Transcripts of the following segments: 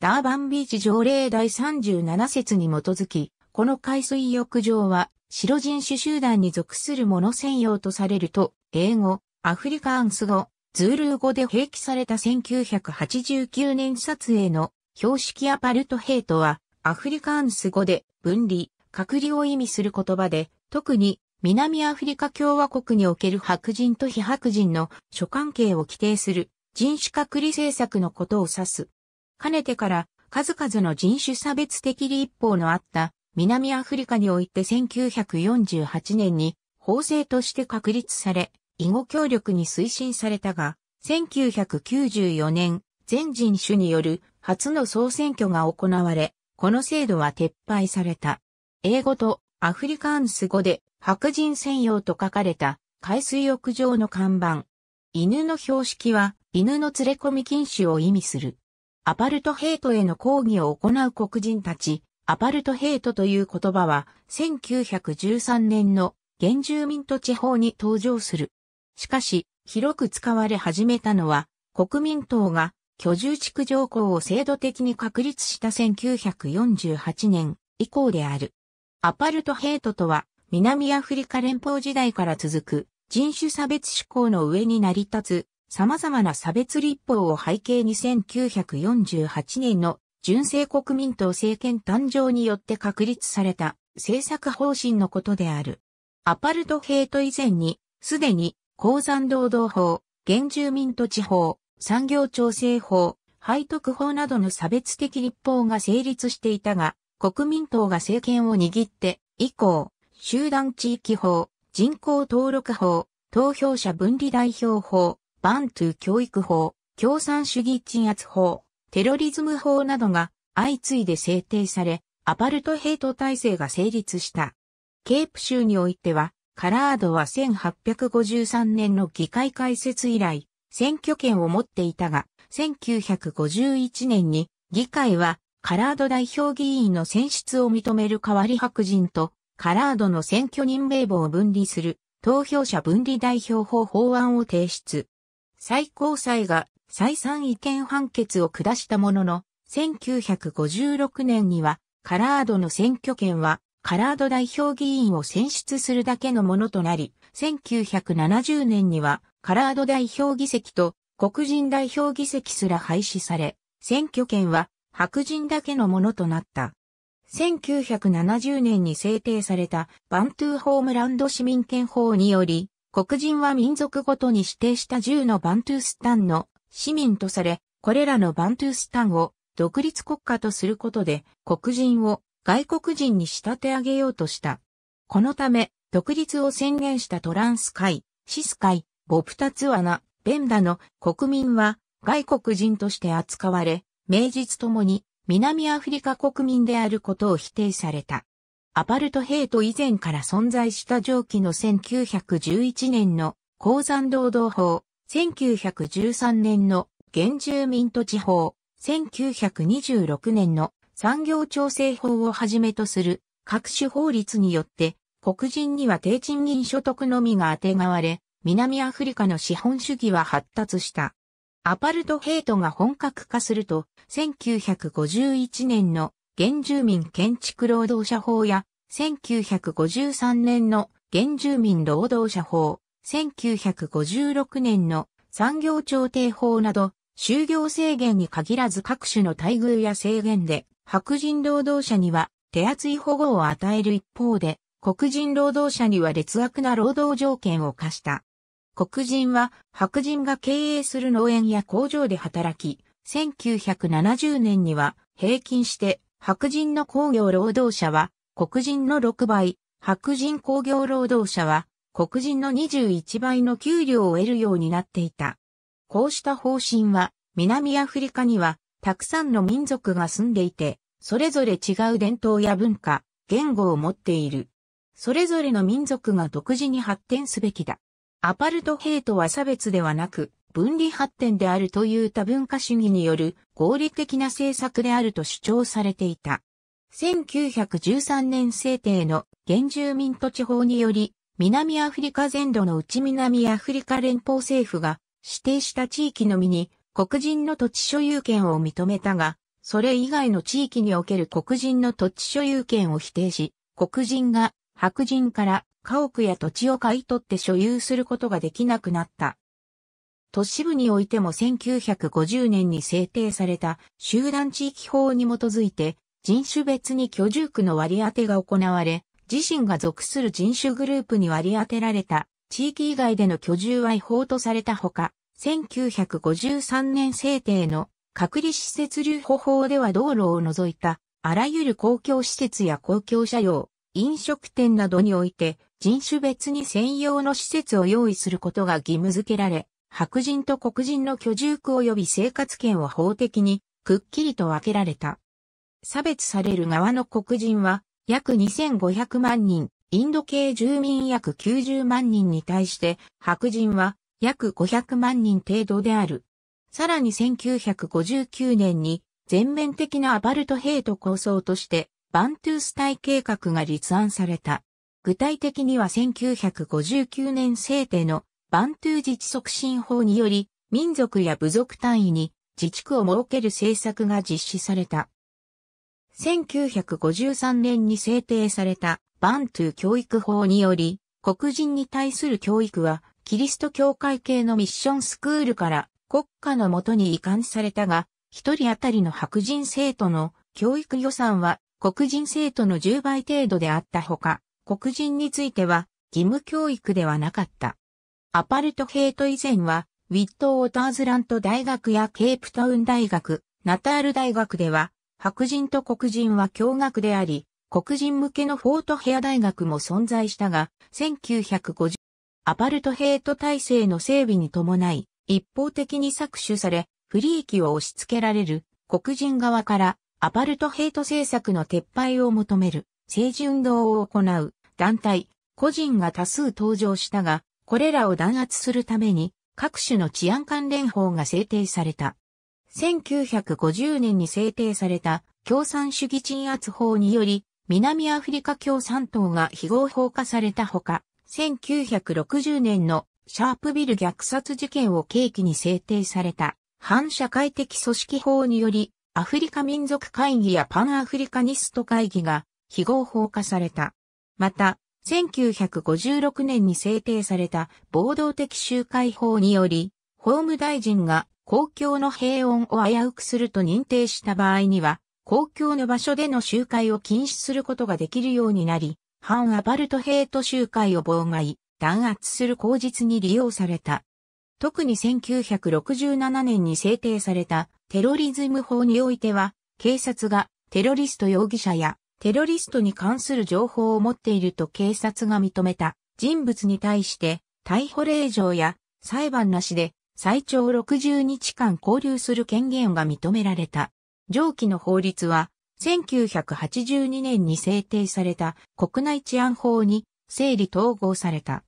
ダーバンビーチ条例第37節に基づき、この海水浴場は、白人種集団に属するもの専用とされると、英語、アフリカンス語、ズールー語で併記された1989年撮影の標識アパルトヘイトは、アフリカンス語で分離、隔離を意味する言葉で、特に南アフリカ共和国における白人と非白人の諸関係を規定する人種隔離政策のことを指す。かねてから数々の人種差別的立法のあった南アフリカにおいて1948年に法制として確立され、囲碁協力に推進されたが、1994年、全人種による初の総選挙が行われ、この制度は撤廃された。英語とアフリカンス語で白人専用と書かれた海水浴場の看板。犬の標識は犬の連れ込み禁止を意味する。アパルトヘイトへの抗議を行う黒人たち、アパルトヘイトという言葉は、1913年の原住民と地方に登場する。しかし、広く使われ始めたのは、国民党が居住地区条項を制度的に確立した1948年以降である。アパルトヘイトとは、南アフリカ連邦時代から続く人種差別志向の上に成り立つ様々な差別立法を背景に1948年の純正国民党政権誕生によって確立された政策方針のことである。アパルトヘイト以前に、すでに、鉱山労働法、原住民土地法、産業調整法、背徳法などの差別的立法が成立していたが、国民党が政権を握って以降、集団地域法、人口登録法、投票者分離代表法、バントゥ教育法、共産主義鎮圧法、テロリズム法などが相次いで制定され、アパルトヘイト体制が成立した。ケープ州においては、カラードは1853年の議会開設以来、選挙権を持っていたが、1951年に議会はカラード代表議員の選出を認める代わり白人と、カラードの選挙人名簿を分離する投票者分離代表法法案を提出。最高裁が再三違憲判決を下したものの、1956年にはカラードの選挙権はカラード代表議員を選出するだけのものとなり、1970年にはカラード代表議席と黒人代表議席すら廃止され、選挙権は白人だけのものとなった。1970年に制定されたバントゥーホームランド市民権法により、黒人は民族ごとに指定した10のバントゥースタンの市民とされ、これらのバントゥースタンを独立国家とすることで黒人を外国人に仕立て上げようとした。このため、独立を宣言したトランス会、シス会、ボプタツアナ、ベンダの国民は外国人として扱われ、名実ともに南アフリカ国民であることを否定された。アパルトヘイト以前から存在した上記の1911年の鉱山労働法、1913年の原住民土地法、1926年の産業調整法をはじめとする各種法律によって黒人には低賃金所得のみがあてがわれ、南アフリカの資本主義は発達した。アパルトヘイトが本格化すると、1951年の原住民建築労働者法や1953年の原住民労働者法、1956年の産業調停法など、就業制限に限らず各種の待遇や制限で、白人労働者には手厚い保護を与える一方で、黒人労働者には劣悪な労働条件を課した。黒人は白人が経営する農園や工場で働き、1970年には平均して白人の工業労働者は黒人の6倍、白人工業労働者は、黒人の21倍の給料を得るようになっていた。こうした方針は、南アフリカには、たくさんの民族が住んでいて、それぞれ違う伝統や文化、言語を持っている。それぞれの民族が独自に発展すべきだ。アパルトヘイトは差別ではなく、分離発展であるという多文化主義による合理的な政策であると主張されていた。1913年制定の原住民土地法により、南アフリカ全土のうち南アフリカ連邦政府が指定した地域のみに黒人の土地所有権を認めたが、それ以外の地域における黒人の土地所有権を否定し、黒人が白人から家屋や土地を買い取って所有することができなくなった。都市部においても1950年に制定された集団地域法に基づいて人種別に居住区の割り当てが行われ、自身が属する人種グループに割り当てられた地域以外での居住は違法とされたほか、1953年制定の隔離施設留保法では道路を除いたあらゆる公共施設や公共車両、飲食店などにおいて人種別に専用の施設を用意することが義務付けられ、白人と黒人の居住区及び生活圏を法的にくっきりと分けられた。差別される側の黒人は約2500万人、インド系住民約90万人に対して白人は約500万人程度である。さらに1959年に全面的なアパルトヘイト構想としてバントゥースタイ計画が立案された。具体的には1959年制定のバントゥー自治促進法により民族や部族単位に自治区を設ける政策が実施された。1953年に制定されたバントゥ教育法により、黒人に対する教育は、キリスト教会系のミッションスクールから国家のもとに移管されたが、一人当たりの白人生徒の教育予算は黒人生徒の10倍程度であったほか、黒人については義務教育ではなかった。アパルトヘイト以前は、ウィット・オーターズラント大学やケープタウン大学、ナタール大学では、白人と黒人は共学であり、黒人向けのフォートヘア大学も存在したが、1950アパルトヘイト体制の整備に伴い、一方的に搾取され、不利益を押し付けられる黒人側からアパルトヘイト政策の撤廃を求める政治運動を行う団体、個人が多数登場したが、これらを弾圧するために各種の治安関連法が制定された。1950年に制定された共産主義鎮圧法により、南アフリカ共産党が非合法化されたほか、1960年のシャープビル虐殺事件を契機に制定された反社会的組織法により、アフリカ民族会議やパンアフリカニスト会議が非合法化された。また、1956年に制定された暴動的集会法により、法務大臣が公共の平穏を危うくすると認定した場合には、公共の場所での集会を禁止することができるようになり、反アパルトヘイト集会を妨害、弾圧する口実に利用された。特に1967年に制定されたテロリズム法においては、警察がテロリスト容疑者やテロリストに関する情報を持っていると警察が認めた人物に対して逮捕令状や裁判なしで最長60日間交流する権限が認められた。上記の法律は、1982年に制定された国内治安法に整理統合された。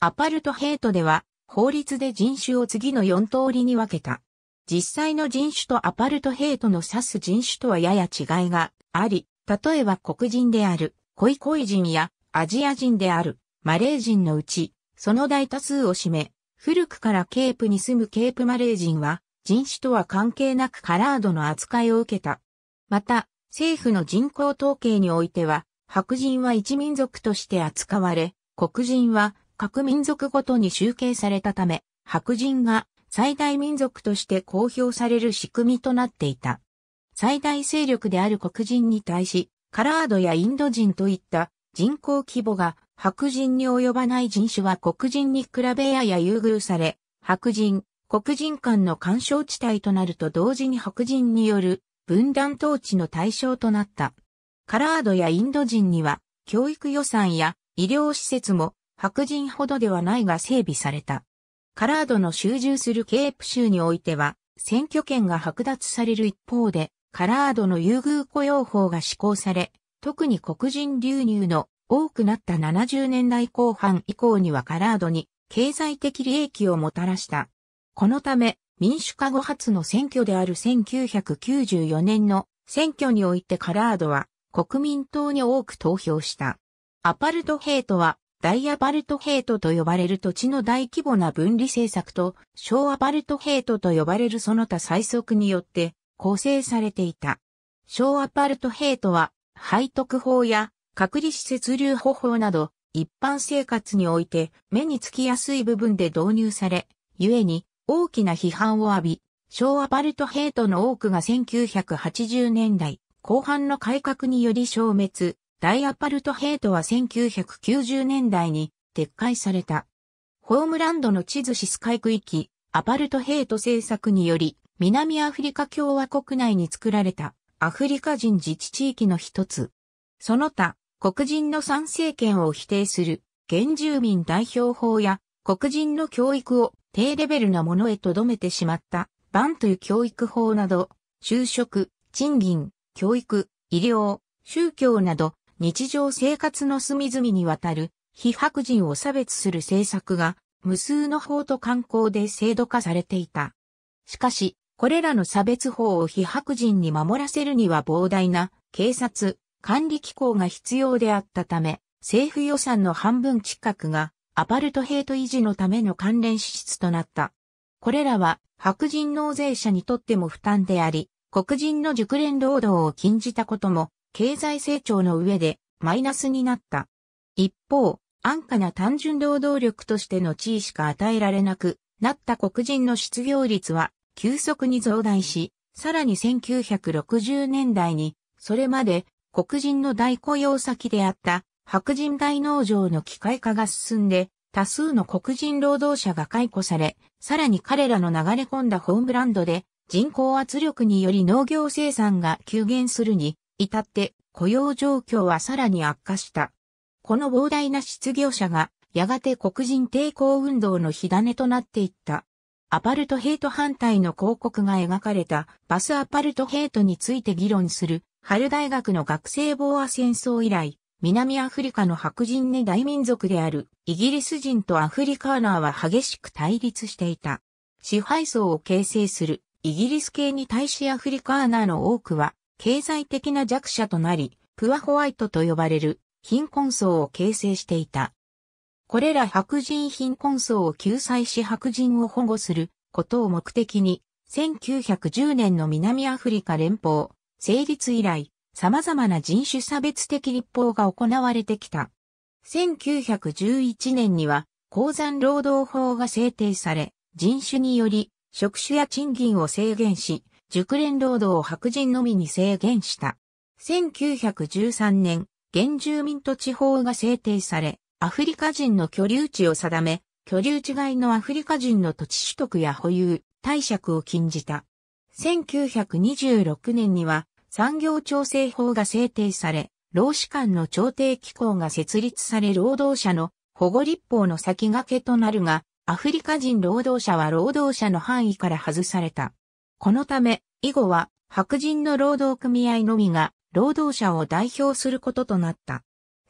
アパルトヘイトでは、法律で人種を次の4通りに分けた。実際の人種とアパルトヘイトの指す人種とはやや違いがあり、例えば黒人である、コイコイ人やアジア人である、マレー人のうち、その大多数を占め、古くからケープに住むケープマレー人は、人種とは関係なくカラードの扱いを受けた。また、政府の人口統計においては、白人は一民族として扱われ、黒人は各民族ごとに集計されたため、白人が最大民族として公表される仕組みとなっていた。最大勢力である黒人に対し、カラードやインド人といった人口規模が白人に及ばない人種は黒人に比べやや優遇され、白人、黒人間の干渉地帯となると同時に白人による分断統治の対象となった。カラードやインド人には教育予算や医療施設も白人ほどではないが整備された。カラードの集中するケープ州においては選挙権が剥奪される一方で、カラードの優遇雇用法が施行され、特に黒人流入の多くなった70年代後半以降にはカラードに経済的利益をもたらした。このため民主化後初の選挙である1994年の選挙においてカラードは国民党に多く投票した。アパルトヘイトはダイアパルトヘイトと呼ばれる土地の大規模な分離政策と小アパルトヘイトと呼ばれるその他最速によって構成されていた。小アパルトヘイトは背徳法や隔離施設留保法など、一般生活において目につきやすい部分で導入され、故に大きな批判を浴び、小アパルトヘイトの多くが1980年代後半の改革により消滅、大アパルトヘイトは1990年代に撤回された。ホームランドの地図シスカイ区域、アパルトヘイト政策により、南アフリカ共和国内に作られたアフリカ人自治地域の一つ。その他、黒人の参政権を否定する、原住民代表法や、黒人の教育を低レベルなものへとどめてしまった、バントゥ教育法など、就職、賃金、教育、医療、宗教など、日常生活の隅々にわたる、非白人を差別する政策が、無数の法と観光で制度化されていた。しかし、これらの差別法を非白人に守らせるには膨大な警察、管理機構が必要であったため、政府予算の半分近くがアパルトヘイト維持のための関連支出となった。これらは白人納税者にとっても負担であり、黒人の熟練労働を禁じたことも経済成長の上でマイナスになった。一方、安価な単純労働力としての地位しか与えられなくなった黒人の失業率は急速に増大し、さらに1960年代に、それまで黒人の大雇用先であった白人大農場の機械化が進んで、多数の黒人労働者が解雇され、さらに彼らの流れ込んだホームランドで人口圧力により農業生産が急減するに至って雇用状況はさらに悪化した。この膨大な失業者がやがて黒人抵抗運動の火種となっていった。アパルトヘイト反対の広告が描かれたバスアパルトヘイトについて議論する、春大学の学生ボーア戦争以来、南アフリカの白人に大民族であるイギリス人とアフリカーナーは激しく対立していた。支配層を形成するイギリス系に対しアフリカーナーの多くは経済的な弱者となり、プアホワイトと呼ばれる貧困層を形成していた。これら白人貧困層を救済し白人を保護することを目的に、1910年の南アフリカ連邦、成立以来、様々な人種差別的立法が行われてきた。1911年には、鉱山労働法が制定され、人種により、職種や賃金を制限し、熟練労働を白人のみに制限した。1913年、原住民と地方が制定され、アフリカ人の居留地を定め、居留地外のアフリカ人の土地取得や保有、貸借を禁じた。1926年には産業調整法が制定され、労使間の調停機構が設立され労働者の保護立法の先駆けとなるが、アフリカ人労働者は労働者の範囲から外された。このため、以後は白人の労働組合のみが労働者を代表することとなった。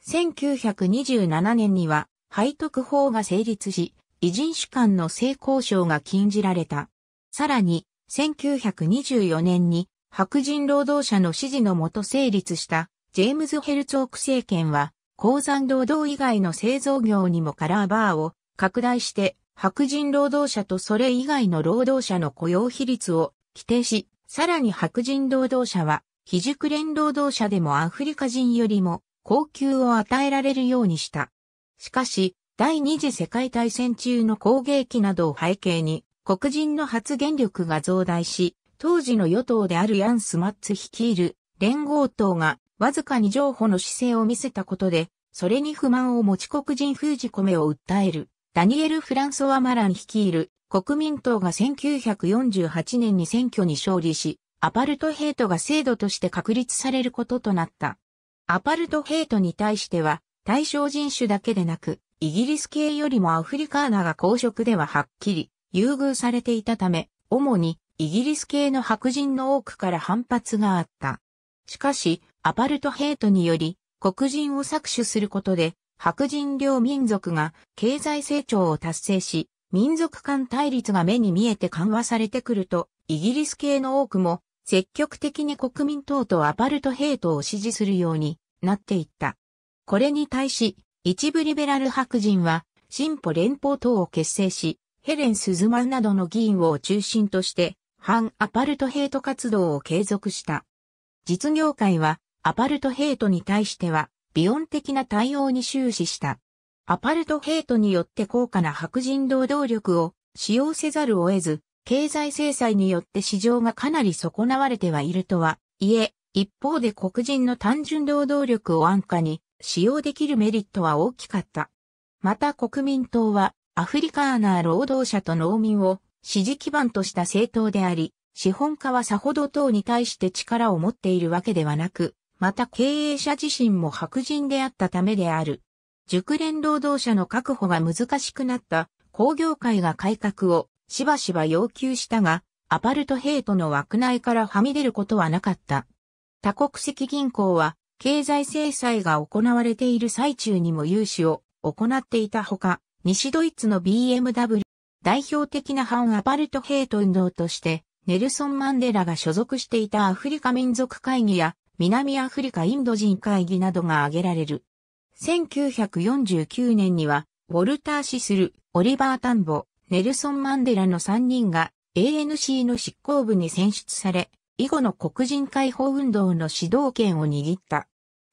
1927年には、背徳法が成立し、異人主観の性交渉が禁じられた。さらに、1924年に白人労働者の支持のもと成立したジェームズ・ヘルツォーク政権は、鉱山労働以外の製造業にもカラーバーを拡大して白人労働者とそれ以外の労働者の雇用比率を規定し、さらに白人労働者は、非熟練労働者でもアフリカ人よりも高級を与えられるようにした。しかし、第二次世界大戦中の攻撃などを背景に、黒人の発言力が増大し、当時の与党であるヤン・スマッツ率いる連合党がわずかに譲歩の姿勢を見せたことで、それに不満を持ち黒人封じ込めを訴える、ダニエル・フランソワ・マラン率いる国民党が1948年に選挙に勝利し、アパルトヘイトが制度として確立されることとなった。アパルトヘイトに対しては、対象人種だけでなく、イギリス系よりもアフリカーナが公職でははっきり優遇されていたため、主にイギリス系の白人の多くから反発があった。しかし、アパルトヘイトにより、黒人を搾取することで、白人両民族が経済成長を達成し、民族間対立が目に見えて緩和されてくると、イギリス系の多くも積極的に国民党とアパルトヘイトを支持するようになっていった。これに対し、一部リベラル白人は、進歩連邦党を結成し、ヘレン・スズマンなどの議員を中心として、反アパルトヘイト活動を継続した。実業界は、アパルトヘイトに対しては、ビオン的な対応に終始した。アパルトヘイトによって高価な白人労働力を使用せざるを得ず、経済制裁によって市場がかなり損なわれてはいるとはいえ、一方で黒人の単純労働力を安価に使用できるメリットは大きかった。また国民党はアフリカーナー労働者と農民を支持基盤とした政党であり、資本家はさほど党に対して力を持っているわけではなく、また経営者自身も白人であったためである。熟練労働者の確保が難しくなった工業界が改革をしばしば要求したが、アパルトヘイトの枠内からはみ出ることはなかった。多国籍銀行は、経済制裁が行われている最中にも融資を行っていたほか、西ドイツの BMW、代表的な反アパルトヘイト運動として、ネルソン・マンデラが所属していたアフリカ民族会議や、南アフリカインド人会議などが挙げられる。1949年には、ウォルター・シスル、オリバー・タンボ、ネルソン・マンデラの3人が ANC の執行部に選出され、以後の黒人解放運動の指導権を握った。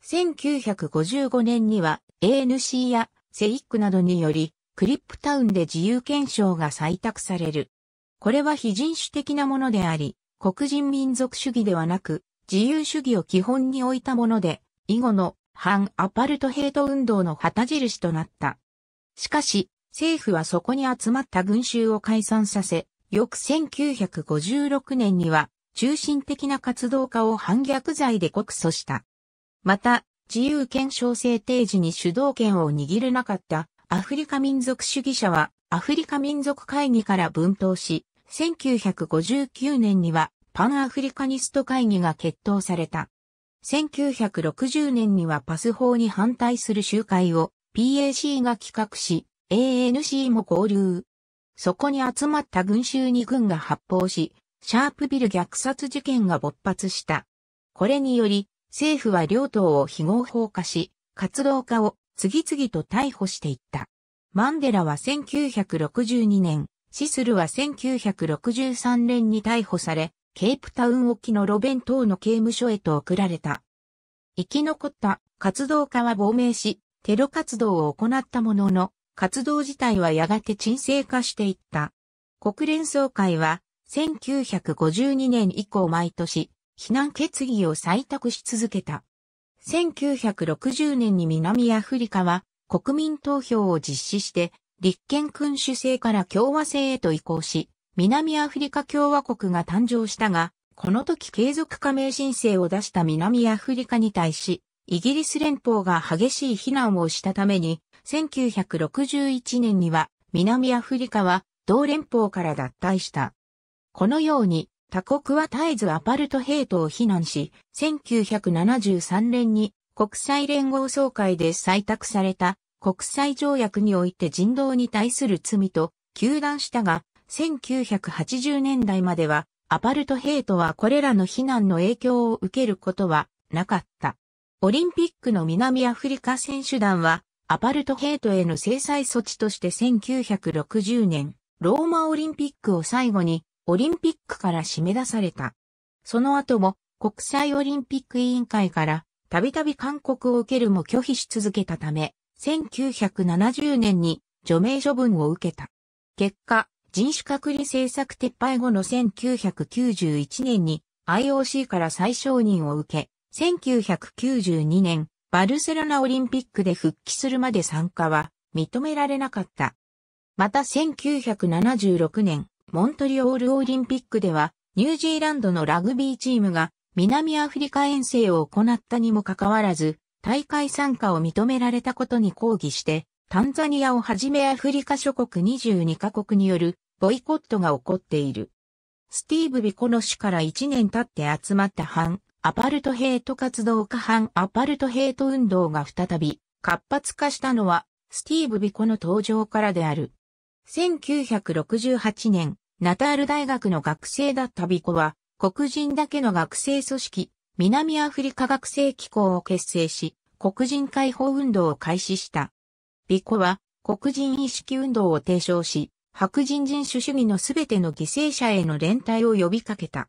1955年には ANC やセイックなどにより、クリップタウンで自由憲章が採択される。これは非人種的なものであり、黒人民族主義ではなく、自由主義を基本に置いたもので、以後の反アパルトヘイト運動の旗印となった。しかし、政府はそこに集まった群衆を解散させ、翌1956年には中心的な活動家を反逆罪で告訴した。また、自由憲章制定時に主導権を握れなかったアフリカ民族主義者はアフリカ民族会議から分党し、1959年にはパンアフリカニスト会議が決闘された。1960年にはパス法に反対する集会を PAC が企画し、ANC も合流。そこに集まった群衆に軍が発砲し、シャープビル虐殺事件が勃発した。これにより、政府は両党を非合法化し、活動家を次々と逮捕していった。マンデラは1962年、シスルは1963年に逮捕され、ケープタウン沖のロベン島の刑務所へと送られた。生き残った活動家は亡命し、テロ活動を行ったものの、活動自体はやがて沈静化していった。国連総会は、1952年以降毎年、避難決議を採択し続けた。1960年に南アフリカは国民投票を実施して、立憲君主制から共和制へと移行し、南アフリカ共和国が誕生したが、この時継続加盟申請を出した南アフリカに対し、イギリス連邦が激しい非難をしたために、1961年には南アフリカは同連邦から脱退した。このように他国は絶えずアパルトヘイトを非難し、1973年に国際連合総会で採択された国際条約において人道に対する罪と糾弾したが、1980年代まではアパルトヘイトはこれらの非難の影響を受けることはなかった。オリンピックの南アフリカ選手団はアパルトヘイトへの制裁措置として1960年、ローマオリンピックを最後に、オリンピックから締め出された。その後も、国際オリンピック委員会から、たびたび勧告を受けるも拒否し続けたため、1970年に除名処分を受けた。結果、人種隔離政策撤廃後の1991年に IOC から再承認を受け、1992年バルセロナオリンピックで復帰するまで参加は認められなかった。また1976年、モントリオールオリンピックでは、ニュージーランドのラグビーチームが南アフリカ遠征を行ったにもかかわらず、大会参加を認められたことに抗議して、タンザニアをはじめアフリカ諸国22カ国によるボイコットが起こっている。スティーブ・ビコの死から1年経って集まった反アパルトヘイト活動家反アパルトヘイト運動が再び活発化したのはスティーブ・ビコの登場からである。1968年、ナタール大学の学生だったビコは黒人だけの学生組織南アフリカ学生機構を結成し黒人解放運動を開始した。ビコは黒人意識運動を提唱し白人人種主義のすべての犠牲者への連帯を呼びかけた。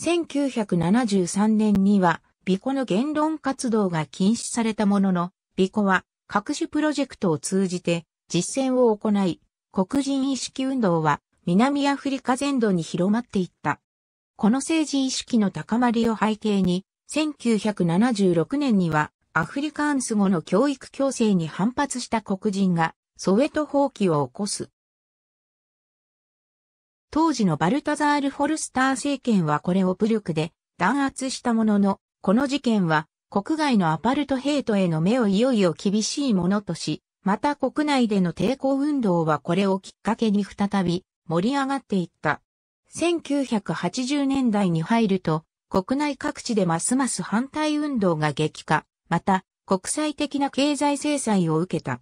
1973年には、ビコの言論活動が禁止されたものの、ビコは各種プロジェクトを通じて実践を行い、黒人意識運動は南アフリカ全土に広まっていった。この政治意識の高まりを背景に、1976年にはアフリカンス語の教育強制に反発した黒人がソウェト放棄を起こす。当時のバルタザール・フォルスター政権はこれを武力で弾圧したものの、この事件は国外のアパルトヘイトへの目をいよいよ厳しいものとし、また国内での抵抗運動はこれをきっかけに再び盛り上がっていった。1980年代に入ると、国内各地でますます反対運動が激化、また国際的な経済制裁を受けた。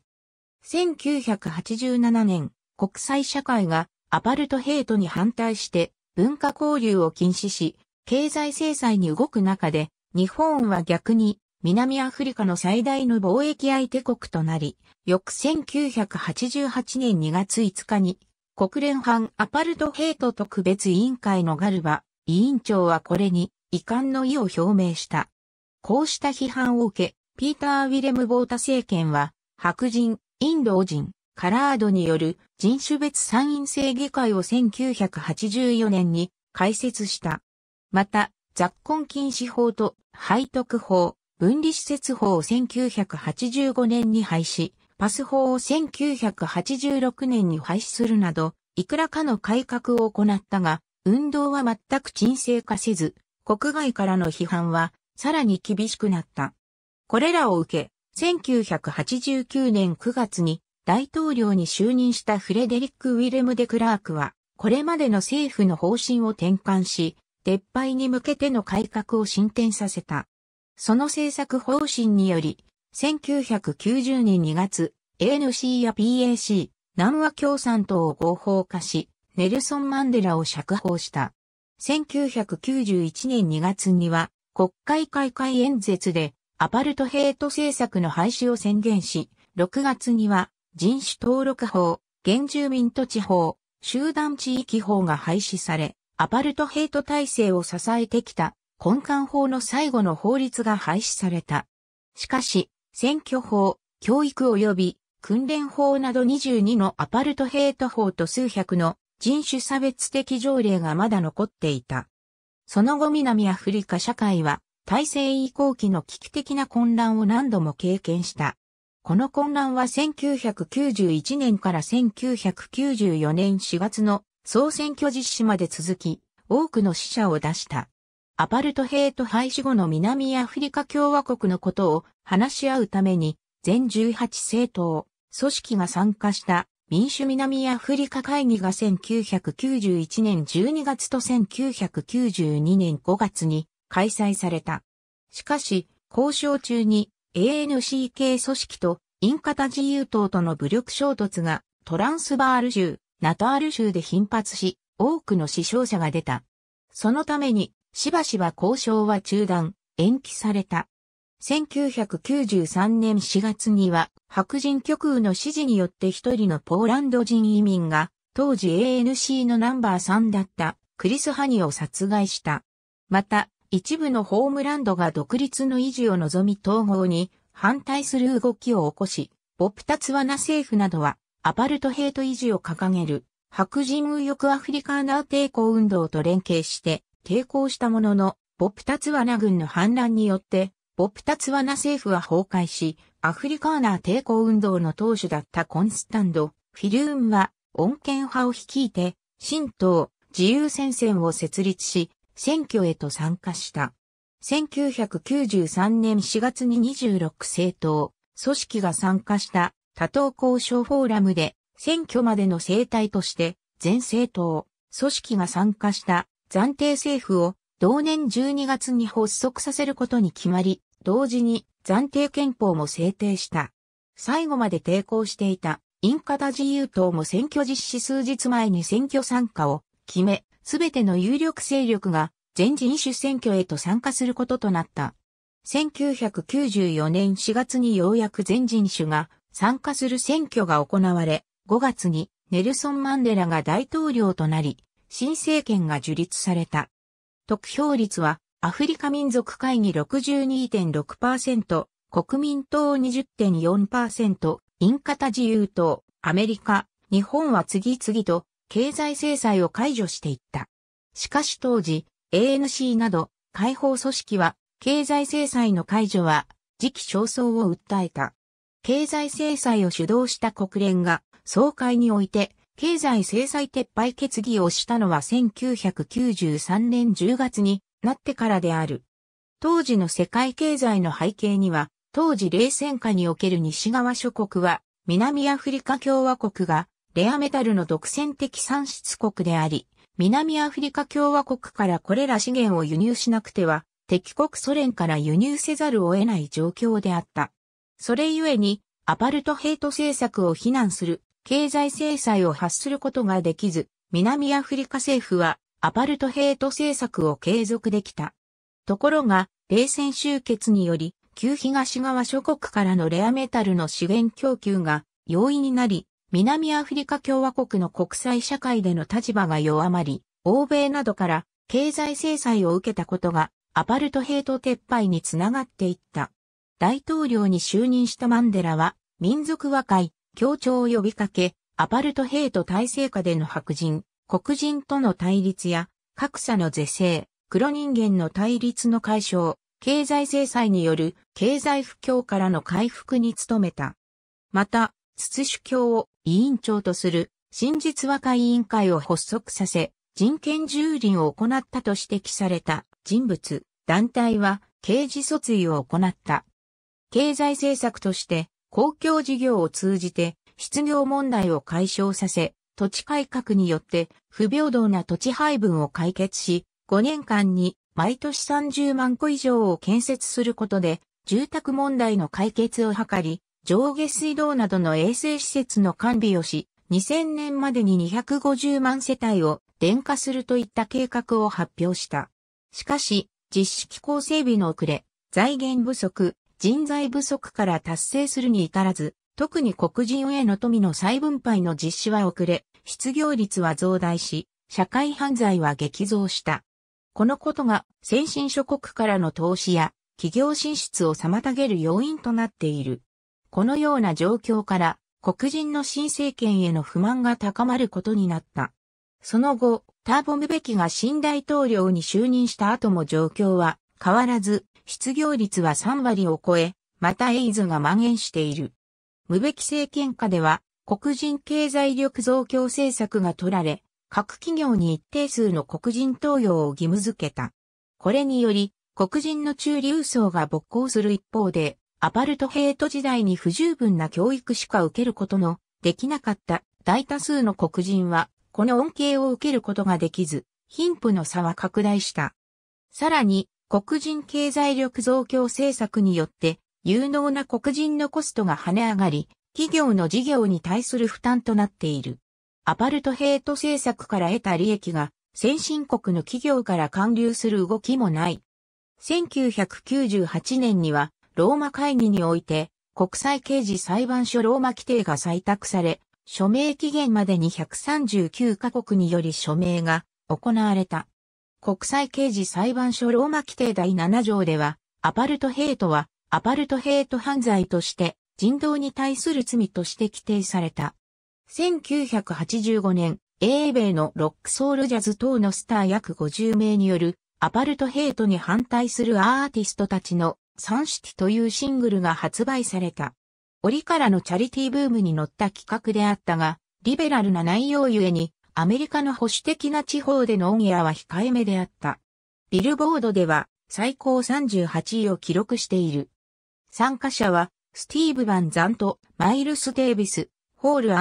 1987年、国際社会がアパルトヘイトに反対して文化交流を禁止し、経済制裁に動く中で、日本は逆に南アフリカの最大の貿易相手国となり、翌1988年2月5日に国連反アパルトヘイト特別委員会のガルバ委員長はこれに遺憾の意を表明した。こうした批判を受け、ピーター・ウィレム・ボータ政権は白人、インド人、カラードによる人種別参院制議会を1984年に開設した。また、雑婚禁止法と背徳法、分離施設法を1985年に廃止、パス法を1986年に廃止するなど、いくらかの改革を行ったが、運動は全く沈静化せず、国外からの批判はさらに厳しくなった。これらを受け、1989年9月に大統領に就任したフレデリック・ウィレム・デ・クラークは、これまでの政府の方針を転換し、撤廃に向けての改革を進展させた。その政策方針により、1990年2月、ANC や PAC、南和共産党を合法化し、ネルソン・マンデラを釈放した。1991年2月には、国会開会演説で、アパルトヘイト政策の廃止を宣言し、6月には、人種登録法、原住民土地法、集団地域法が廃止され、アパルトヘイト体制を支えてきた根幹法の最後の法律が廃止された。しかし、選挙法、教育及び訓練法など22のアパルトヘイト法と数百の人種差別的条例がまだ残っていた。その後南アフリカ社会は体制移行期の危機的な混乱を何度も経験した。この混乱は1991年から1994年4月の総選挙実施まで続き、多くの死者を出した。アパルトヘイト廃止後の南アフリカ共和国のことを話し合うために、全18政党、組織が参加した民主南アフリカ会議が1991年12月と1992年5月に開催された。しかし、交渉中に ANCK 組織とインカタ自由党との武力衝突がトランスバール州、ナタール州で頻発し、多くの死傷者が出た。そのために、しばしば交渉は中断、延期された。1993年4月には、白人極右の支持によって一人のポーランド人移民が、当時 ANC のナンバー3だったクリス・ハニを殺害した。また、一部のホームランドが独立の維持を望み統合に反対する動きを起こし、ボプタツワナ政府などはアパルトヘイト維持を掲げる白人右翼アフリカーナー抵抗運動と連携して抵抗したものの、ボプタツワナ軍の反乱によって、ボプタツワナ政府は崩壊し、アフリカーナー抵抗運動の当主だったコンスタンド、フィルーンは、穏健派を率いて、新党、自由戦線を設立し、選挙へと参加した。1993年4月に26政党、組織が参加した多党交渉フォーラムで、選挙までの生態として、全政党、組織が参加した暫定政府を同年12月に発足させることに決まり、同時に暫定憲法も制定した。最後まで抵抗していたインカタ自由党も選挙実施数日前に選挙参加を決め、すべての有力勢力が全人種選挙へと参加することとなった。1994年4月にようやく全人種が参加する選挙が行われ、5月にネルソン・マンデラが大統領となり、新政権が樹立された。得票率はアフリカ民族会議62.6%、国民党20.4%、インカタ自由党、アメリカ、日本は次々と経済制裁を解除していった。しかし当時、ANC など解放組織は経済制裁の解除は時期尚早を訴えた。経済制裁を主導した国連が総会において経済制裁撤廃決議をしたのは1993年10月になってからである。当時の世界経済の背景には、当時冷戦下における西側諸国は南アフリカ共和国がレアメタルの独占的産出国であり、南アフリカ共和国からこれら資源を輸入しなくては、敵国ソ連から輸入せざるを得ない状況であった。それゆえに、アパルトヘイト政策を非難する経済制裁を発することができず、南アフリカ政府はアパルトヘイト政策を継続できた。ところが、冷戦終結により、旧東側諸国からのレアメタルの資源供給が容易になり、南アフリカ共和国の国際社会での立場が弱まり、欧米などから経済制裁を受けたことがアパルトヘイト撤廃につながっていった。大統領に就任したマンデラは、民族和解、協調を呼びかけ、アパルトヘイト体制下での白人、黒人との対立や、格差の是正、黒人間の対立の解消、経済制裁による経済不況からの回復に努めた。また、筒主教を委員長とする真実和解委員会を発足させ、人権蹂躙を行ったと指摘された人物、団体は刑事訴追を行った。経済政策として公共事業を通じて失業問題を解消させ、土地改革によって不平等な土地配分を解決し、5年間に毎年30万戸以上を建設することで住宅問題の解決を図り、上下水道などの衛生施設の管理をし、2000年までに250万世帯を電化するといった計画を発表した。しかし、実施機構整備の遅れ、財源不足、人材不足から達成するに至らず、特に黒人への富の再分配の実施は遅れ、失業率は増大し、社会犯罪は激増した。このことが先進諸国からの投資や企業進出を妨げる要因となっている。このような状況から、黒人の新政権への不満が高まることになった。その後、ターボムベキが新大統領に就任した後も状況は変わらず、失業率は3割を超え、またエイズが蔓延している。ムベキ政権下では、黒人経済力増強政策が取られ、各企業に一定数の黒人登用を義務付けた。これにより、黒人の中流層が勃興する一方で、アパルトヘイト時代に不十分な教育しか受けることのできなかった大多数の黒人は、この恩恵を受けることができず、貧富の差は拡大した。さらに、黒人経済力増強政策によって、有能な黒人のコストが跳ね上がり、企業の事業に対する負担となっている。アパルトヘイト政策から得た利益が、先進国の企業から還流する動きもない。1998年には、ローマ会議において、国際刑事裁判所ローマ規定が採択され、署名期限までに139カ国により署名が行われた。国際刑事裁判所ローマ規定第7条では、アパルトヘイトは、アパルトヘイト犯罪として、人道に対する罪として規定された。1985年、英米のロックソウルジャズ等のスター約50名による、アパルトヘイトに反対するアーティストたちのサンシティというシングルが発売された。折からのチャリティーブームに乗った企画であったが、リベラルな内容ゆえに、アメリカの保守的な地方でのオンエアは控えめであった。ビルボードでは最高38位を記録している。参加者は、スティーブ・バンザント、マイルス・デイビス、ホール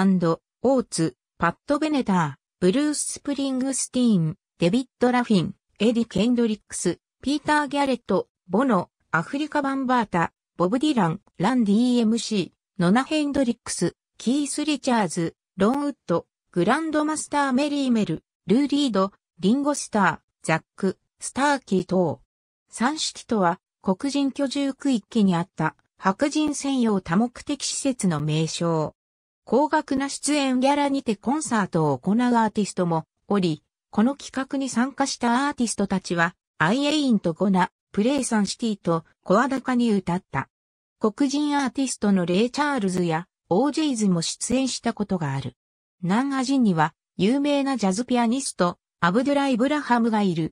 オーツ、パッド・ベネター、ブルース・スプリングスティーン、デビッド・ラフィン、エディ・ケンドリックス、ピーター・ギャレット、ボノ、アフリカ版バータ、ボブ・ディラン、ラン DMC、ノナ・ヘンドリックス、キース・リチャーズ、ロン・ウッド、グランドマスター・メリー・メル、ルー・リード、リンゴ・スター、ザック、スターキー等。三式とは、黒人居住区域にあった白人専用多目的施設の名称。高額な出演ギャラにてコンサートを行うアーティストもおり、この企画に参加したアーティストたちは、アイエインとゴナ、プレイサンシティと声高に歌った。黒人アーティストのレイ・チャールズやオーェイズも出演したことがある。南ア人には有名なジャズピアニスト、アブドラ・イブラハムがいる。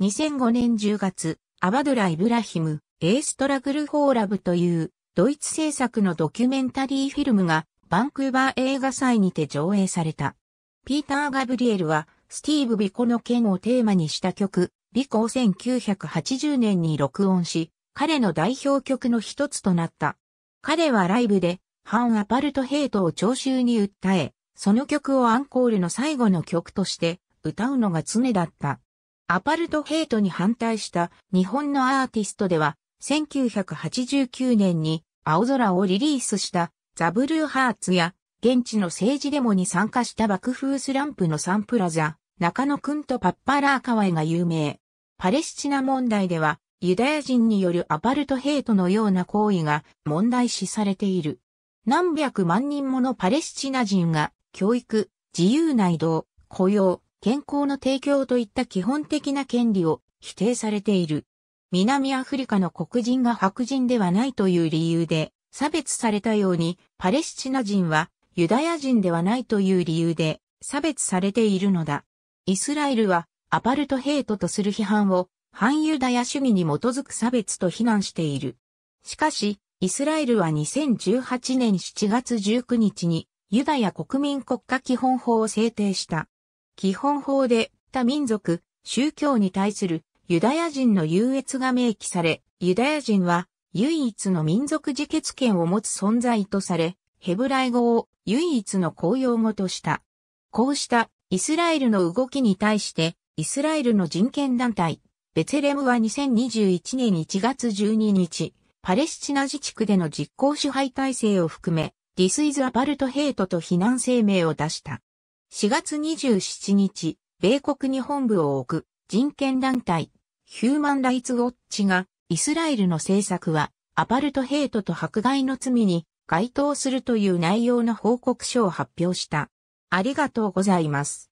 2005年10月、アバドラ・イブラヒム、エーストラグル・フォーラブというドイツ制作のドキュメンタリーフィルムがバンクーバー映画祭にて上映された。ピーター・ガブリエルはスティーブ・ビコの件をテーマにした曲、コを1980年に録音し、彼の代表曲の一つとなった。彼はライブで、反アパルトヘイトを聴衆に訴え、その曲をアンコールの最後の曲として歌うのが常だった。アパルトヘイトに反対した日本のアーティストでは、1989年に青空をリリースしたザ・ブルーハーツや、現地の政治デモに参加した爆風スランプのサンプラザ、中野くんとパッパラーカワイが有名。パレスチナ問題では、ユダヤ人によるアパルトヘイトのような行為が問題視されている。何百万人ものパレスチナ人が教育、自由な移動、雇用、健康の提供といった基本的な権利を否定されている。南アフリカの黒人が白人ではないという理由で差別されたようにパレスチナ人はユダヤ人ではないという理由で差別されているのだ。イスラエルはアパルトヘイトとする批判を反ユダヤ主義に基づく差別と非難している。しかし、イスラエルは2018年7月19日にユダヤ国民国家基本法を制定した。基本法で他民族、宗教に対するユダヤ人の優越が明記され、ユダヤ人は唯一の民族自決権を持つ存在とされ、ヘブライ語を唯一の公用語とした。こうしたイスラエルの動きに対して、イスラエルの人権団体、ベツレムは2021年1月12日、パレスチナ自治区での実効支配体制を含め、This is Apart h と非難声明を出した。4月27日、米国に本部を置く人権団体、ヒューマンライツウォッチが、イスラエルの政策は、アパルトヘイトと迫害の罪に該当するという内容の報告書を発表した。ありがとうございます。